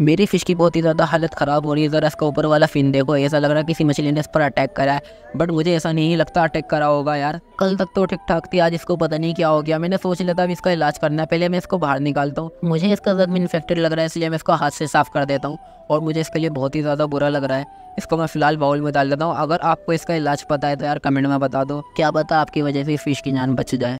मेरी फ़िश की बहुत ही ज़्यादा हालत ख़राब हो रही है ज़रा इसका ऊपर वाला फिन देखो ऐसा लग रहा है किसी मछली ने इस पर अटैक करा है बट मुझे ऐसा नहीं लगता अटैक करा होगा यार कल तक तो ठीक ठाक थी आज इसको पता नहीं क्या हो गया मैंने सोच लिया था अब इसका इलाज करना है पहले मैं इसको बाहर निकालता हूँ मुझे इसका ज़ख्म इन्फेक्टेड लग रहा है इसलिए मैं इसको हाथ से साफ़ कर देता हूँ और मुझे इसके लिए बहुत ही ज़्यादा बुरा लग रहा है इसको मैं फ़िलहाल बाउल में डाल देता हूँ अगर आपको इसका इलाज पता है तो यार कमेंट में बता दो क्या पता आपकी वजह से फ़िश की जान बच जाए